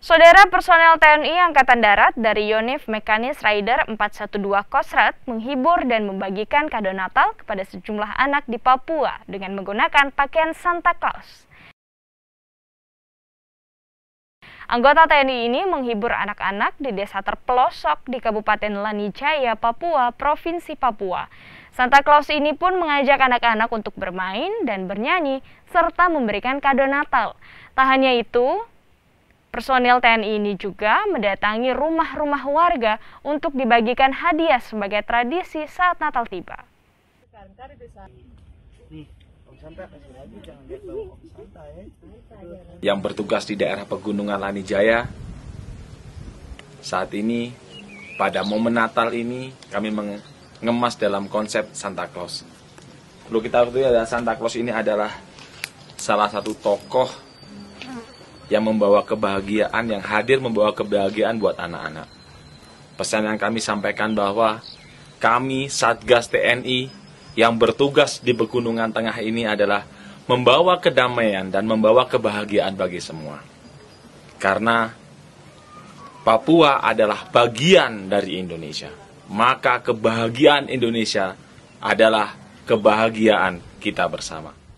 Saudara personel TNI Angkatan Darat dari Yonif Mekanis Rider 412 Kosrat menghibur dan membagikan kado Natal kepada sejumlah anak di Papua dengan menggunakan pakaian Santa Claus. Anggota TNI ini menghibur anak-anak di desa terpelosok di Kabupaten Lanijaya, Papua, Provinsi Papua. Santa Claus ini pun mengajak anak-anak untuk bermain dan bernyanyi, serta memberikan kado Natal. Tak hanya itu, Personil TNI ini juga mendatangi rumah-rumah warga untuk dibagikan hadiah sebagai tradisi saat Natal tiba. Yang bertugas di daerah pegunungan Lanijaya saat ini pada momen Natal ini kami mengemas dalam konsep Santa Claus. Perlu kita ketahui adalah Santa Claus ini adalah salah satu tokoh yang membawa kebahagiaan, yang hadir membawa kebahagiaan buat anak-anak. Pesan yang kami sampaikan bahwa kami Satgas TNI yang bertugas di Pegunungan Tengah ini adalah membawa kedamaian dan membawa kebahagiaan bagi semua. Karena Papua adalah bagian dari Indonesia. Maka kebahagiaan Indonesia adalah kebahagiaan kita bersama.